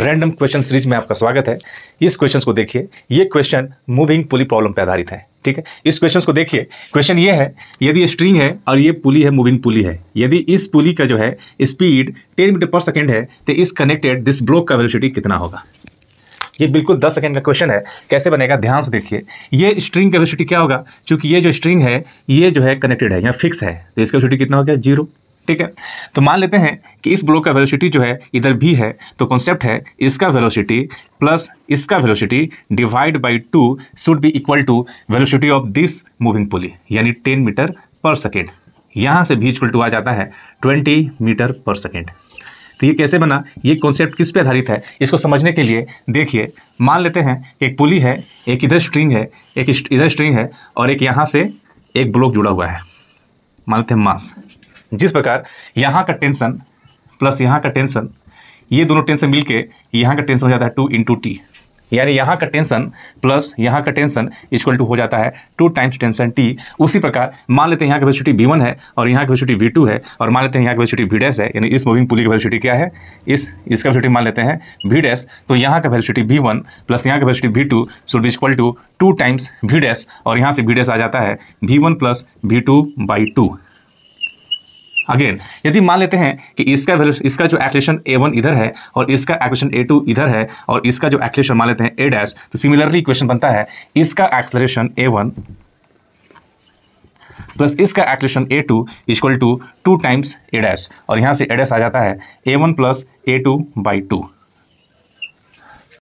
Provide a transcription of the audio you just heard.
random question series में आपका स्वागत है इस क्वेश्चन को देखिए ये क्वेश्चन मूविंग पुली प्रॉब्लम पर आधारित है ठीक है इस क्वेश्चन को देखिए क्वेश्चन ये है यदि स्ट्रिंग है और ये पुली है मूविंग पुली है यदि इस पुली का जो है speed ten meter per second है तो इस कनेक्टेड दिस ब्लॉक का वेलोसिटी कितना होगा ये बिल्कुल दस सेकंड का क्वेश्चन है कैसे बनेगा ध्यान से देखिए ये स्ट्रिंग का वेलोसिटी क्या होगा क्योंकि ये जो स्ट्रिंग है ये जो है कनेक्टेड है यहाँ फिक्स है तो इसका वेलोसिटी कितना हो गया जीरो ठीक है तो मान लेते हैं कि इस ब्लॉक का वेलोसिटी जो है इधर भी है तो कॉन्सेप्ट है इसका वेलोसिटी प्लस इसका velocity divide by two should be equal to velocity of this moving pulley यानी टेन मीटर पर सेकेंड यहाँ से भी इक्वल टू आ जाता है ट्वेंटी मीटर पर सेकेंड तो ये कैसे बना ये कॉन्सेप्ट किस पे आधारित है इसको समझने के लिए देखिए मान लेते हैं कि एक पुली है एक इधर स्ट्रिंग है एक इधर स्ट्रिंग है और एक यहाँ से एक ब्लॉक जुड़ा हुआ है मान लेते हैं मास जिस प्रकार यहाँ का टेंशन प्लस यहाँ का टेंशन ये दोनों टेंशन मिलके यहाँ का टेंशन हो जाता है टू इंटू टी यानी यहाँ का टेंशन प्लस यहाँ का टेंशन इक्वल टू हो जाता है टू टाइम्स टेंशन टी उसी प्रकार मान लेते हैं यहाँ की वेलोसिटी वी वन है और यहाँ की वेलोसिटी वी टू है और मान लेते हैं यहाँ की वेलोसिटी बी डैश है यानी इस मूविंग पुली की वेलोसिटी क्या है इस इसका वेलोसिटी मान लेते हैं बी डैश तो यहाँ का वेलोसिटी वी वन प्लस यहाँ का velocity V two should be equal to two times V dash और यहाँ से बी डैश आ जाता है V one plus V two by two again यदि मान लेते हैं कि इसका इसका जो एक्लेशन ए वन इधर है और इसका एक्लेशन ए टू इधर है और इसका जो एक्लेशन मान लेते हैं ए डैश तो सिमिलरली इक्वेशन बनता है इसका एक्सलेशन ए वन प्लस इसका acceleration A two equal to two times A dash और यहाँ से ए डैश आ जाता है A one plus A two by to